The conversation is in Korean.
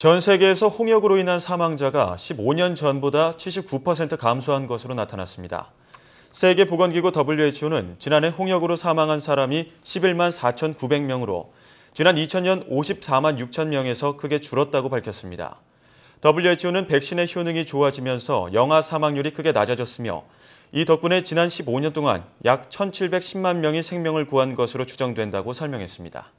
전 세계에서 홍역으로 인한 사망자가 15년 전보다 79% 감소한 것으로 나타났습니다. 세계보건기구 WHO는 지난해 홍역으로 사망한 사람이 11만 4,900명으로 지난 2000년 54만 6천 명에서 크게 줄었다고 밝혔습니다. WHO는 백신의 효능이 좋아지면서 영아 사망률이 크게 낮아졌으며 이 덕분에 지난 15년 동안 약 1,710만 명이 생명을 구한 것으로 추정된다고 설명했습니다.